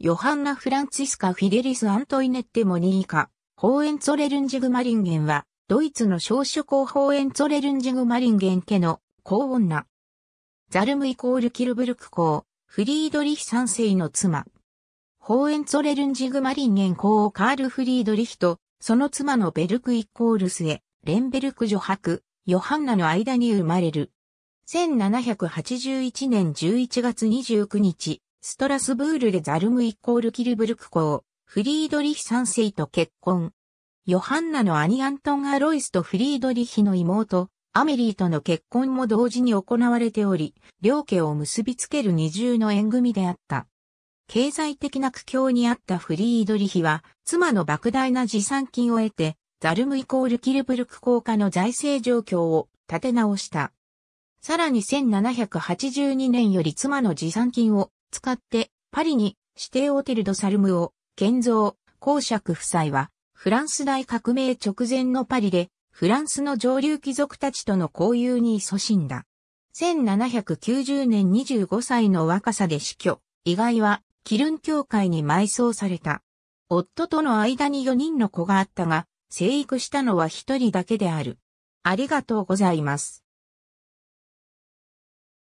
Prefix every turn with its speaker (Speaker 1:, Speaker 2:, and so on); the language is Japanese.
Speaker 1: ヨハンナ・フランツィスカ・フィデリス・アントイネッテ・モニーカ、ホーエンツォレルンジグマリンゲンは、ドイツの小諸校。ホーエンツォレルンジグマリンゲン家の高女。ザルムイコールキルブルク公、フリードリヒ三世の妻。ホーエンツォレルンジグマリンゲン公をカール・フリードリヒと、その妻のベルクイコールスへ、レンベルク女伯、ヨハンナの間に生まれる。1781年11月29日、ストラスブールでザルムイコールキルブルク公、フリードリヒ三世と結婚。ヨハンナの兄アントン・アロイスとフリードリヒの妹、アメリーとの結婚も同時に行われており、両家を結びつける二重の縁組であった。経済的な苦境にあったフリードリヒは、妻の莫大な持参金を得て、ザルムイコールキルブルク公家の財政状況を立て直した。さらに1782年より妻の持参金を使って、パリに指定オテルド・サルムを、建造、公爵夫妻は、フランス大革命直前のパリで、フランスの上流貴族たちとの交友に勤しんだ。1790年25歳の若さで死去、意外は、キルン教会に埋葬された。夫との間に4人の子があったが、生育したのは1人だけである。ありがとうございます。